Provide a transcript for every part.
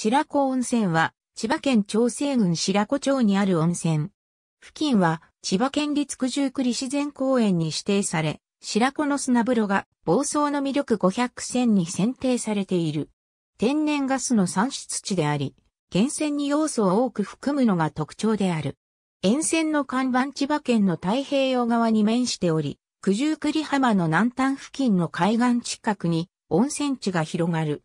白子温泉は、千葉県長生郡白子町にある温泉。付近は、千葉県立九十九里自然公園に指定され、白子の砂風呂が、房総の魅力500選に選定されている。天然ガスの産出地であり、源泉に要素を多く含むのが特徴である。沿線の看板千葉県の太平洋側に面しており、九十九里浜の南端付近の海岸近くに温泉地が広がる。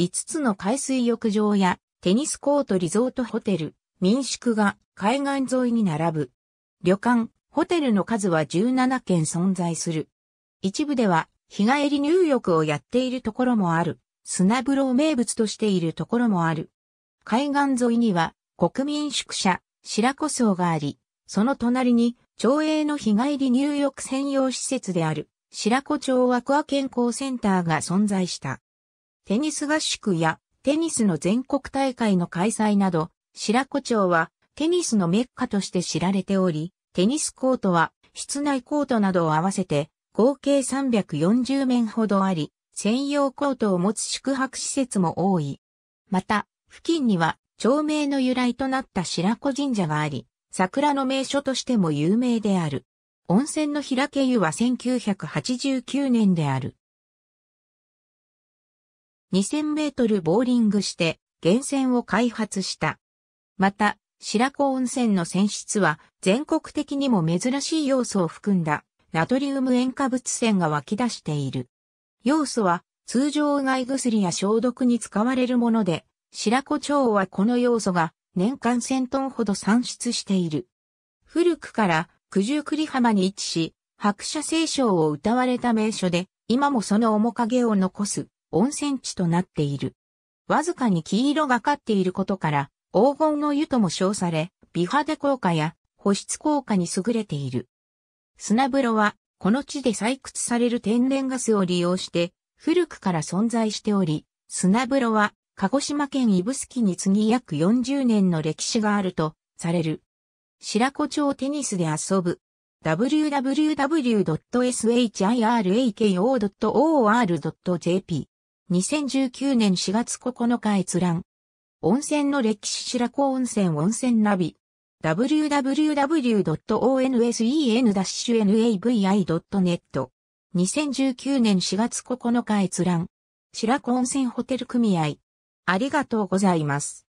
5つの海水浴場やテニスコートリゾートホテル、民宿が海岸沿いに並ぶ。旅館、ホテルの数は17件存在する。一部では日帰り入浴をやっているところもある。砂風呂を名物としているところもある。海岸沿いには国民宿舎、白子荘があり、その隣に町営の日帰り入浴専用施設である白子町アクア健康センターが存在した。テニス合宿やテニスの全国大会の開催など、白子町はテニスのメッカとして知られており、テニスコートは室内コートなどを合わせて合計340面ほどあり、専用コートを持つ宿泊施設も多い。また、付近には町名の由来となった白子神社があり、桜の名所としても有名である。温泉の開け湯は1989年である。2000メートルボーリングして源泉を開発した。また、白子温泉の泉質は全国的にも珍しい要素を含んだナトリウム塩化物泉が湧き出している。要素は通常うがい薬や消毒に使われるもので、白子町はこの要素が年間1000トンほど産出している。古くから九十九里浜に位置し、白車聖章を歌われた名所で、今もその面影を残す温泉地となっている。わずかに黄色がかっていることから、黄金の湯とも称され、美肌効果や保湿効果に優れている。砂風呂は、この地で採掘される天然ガスを利用して、古くから存在しており、砂風呂は、鹿児島県指宿に次ぎ約40年の歴史があると、される。白子町テニスで遊ぶ。www.shirako.or.jp 2019年4月9日閲覧。温泉の歴史白子温泉温泉ナビ。www.onsen-navi.net。2019年4月9日閲覧。白子温泉ホテル組合。ありがとうございます。